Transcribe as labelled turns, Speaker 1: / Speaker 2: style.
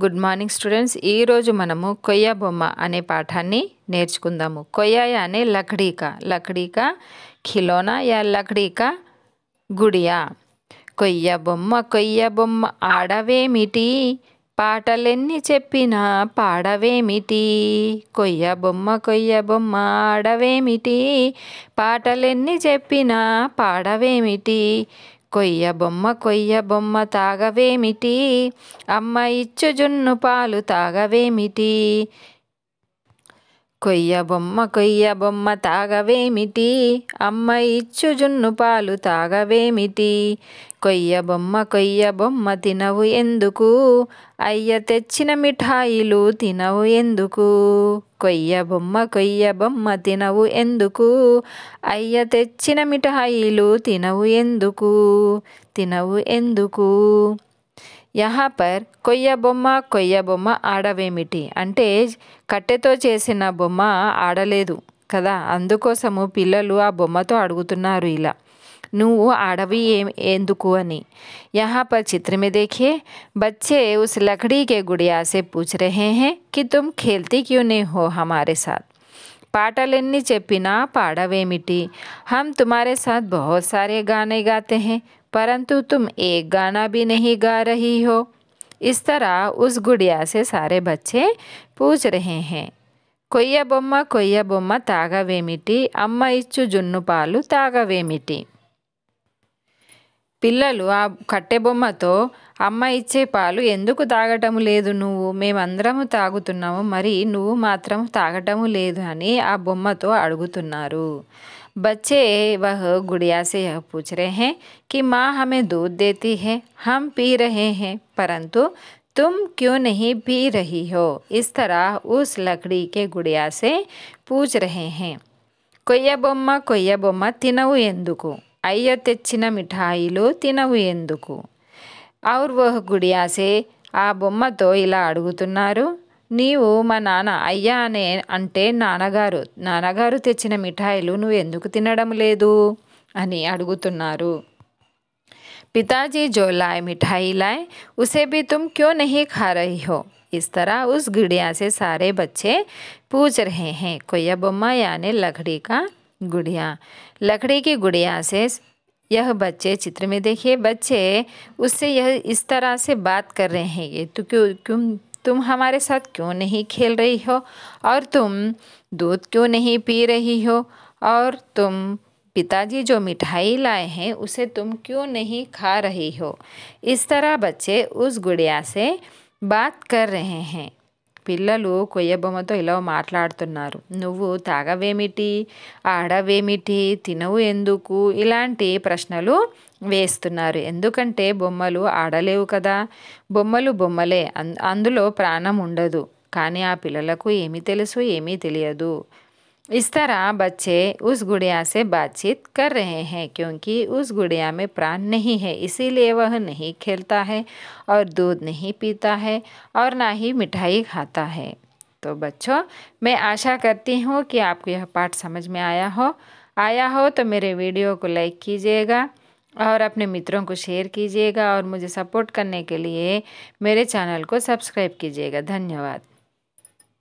Speaker 1: good morning students ఈరోజు మనము కొయ్య బొమ్మ అనే పాఠాన్ని నేర్చుకుందాము కొయ్య అనే లక్డీక లక్డీక ఖిలోనా యా లక్డీక గుడియా కొయ్య బొమ్మ కొయ్య బొమ్మ ఆడవేమిటి పాటలెన్ని చెప్పినా పాడవేమిటి కొయ్య బొమ్మ కొయ్య బొమ్మ ఆడవేమిటి పాటలెన్ని చెప్పినా పాడవేమిటి కొయ్య బొమ్మ కొయ్య బొమ్మ తాగవేమిటి అమ్మ ఇచ్చు జున్ను పాలు తాగవేమిటి కొయ్య బొమ్మ కొయ్య బొమ్మ తాగవేమిటి అమ్మ ఇచ్చు జున్ను పాలు తాగవేమిటి కొయ్య బొమ్మ కొయ్య బొమ్మ తినవు ఎందుకు అయ్య తెచ్చిన మిఠాయిలు తినవు ఎందుకు కొయ్య బొమ్మ కొయ్య బొమ్మ తినవు ఎందుకు అయ్య తెచ్చిన మిఠాయిలు తినవు ఎందుకు తినవు ఎందుకు యహా పర్ కొయ్య బొమ్మ కొయ్య బొమ్మ ఆడవేమిటి అంటే కట్టెతో చేసిన బొమ్మ ఆడలేదు కదా అందుకోసము పిల్లలు ఆ బొమ్మతో అడుగుతున్నారు ఇలా నువ్వు आड़वी ఎందుకు అని यहाँ पर चित्र में देखिए बच्चे उस लकड़ी के गुड़िया से पूछ रहे हैं कि तुम खेलती क्यों नहीं हो हमारे साथ పాటలన్నీ చెప్పినా పాడవేమిటి హమ్ తుమారే సాత్ బహుత్ సారే గానే గాతే హే परंतु तुम एक गाना भी नहीं गा रही हो इस तरह उस गुड़िया से సారే బచ్చే पूछ रहे हैं కొయ్య బొమ్మ కొయ్య బొమ్మ తాగవేమిటి అమ్మ ఇచ్చు జున్ను పాలు తాగవేమిటి పిల్లలు ఆ కట్టె బొమ్మతో అమ్మ ఇచ్చే పాలు ఎందుకు తాగటం లేదు నువ్వు మేమందరము తాగుతున్నాము మరి నువ్వు మాత్రం తాగటము లేదు అని ఆ బొమ్మతో అడుగుతున్నారు बच्चे वह गुड़िया से यह पूछ रहे हैं कि माँ हमें दूध देती है हम पी रहे हैं परंतु तुम क्यों नहीं पी रही हो इस तरह उस लकड़ी के गुड़िया से पूछ रहे हैं కొయ్య బొమ్మ కొయ్య బొమ్మ తినవు ఎందుకు అయ్య తెచ్చిన మిఠాయిలు और वह गुड़िया से आ ఆ तो इला అడుగుతున్నారు నీవు మా నాన్న అయ్యా అనే అంటే నాన్నగారు నాన్నగారు తెచ్చిన पिताजी जो लाए मिठाई लाए उसे भी तुम क्यों नहीं खा रही हो इस तरह उस गुड़िया से सारे बच्चे पूछ रहे हैं कोया बोमा यानी लकड़ी का गुड़िया लकड़ी की गुड़िया से यह बच्चे चित्र में देखिए बच्चे उससे यह इस तरह से बात कर रहे हैं ये तो क्यों क्यों तुम हमारे साथ क्यों नहीं खेल रही हो और तुम दूध क्यों नहीं पी रही हो और तुम पिताजी जो मिठाई लाए हैं उसे तुम क्यों नहीं खा रही हो इस तरह बच्चे उस गुड़िया से बात कर रहे हैं పిల్లలు కొయ్యబొమ్మతో ఇలా మాట్లాడుతున్నారు నువ్వు తాగవేమిటి ఆడవేమిటి తినవు ఎందుకు ఇలాంటి ప్రశ్నలు వేస్తున్నారు ఎందుకంటే బొమ్మలు ఆడలేవు కదా బొమ్మలు బొమ్మలే అందులో ప్రాణం ఉండదు కానీ ఆ పిల్లలకు ఏమీ తెలుసు ఏమీ తెలియదు इस तरह बच्चे उस गुड़िया से बातचीत कर रहे हैं क्योंकि उस गुड़िया में प्राण नहीं है इसीलिए वह नहीं खेलता है और दूध नहीं पीता है और ना ही मिठाई खाता है तो बच्चों मैं आशा करती हूँ कि आपको यह पाठ समझ में आया हो आया हो तो मेरे वीडियो को लाइक कीजिएगा और अपने मित्रों को शेयर कीजिएगा और मुझे सपोर्ट करने के लिए मेरे चैनल को सब्सक्राइब कीजिएगा धन्यवाद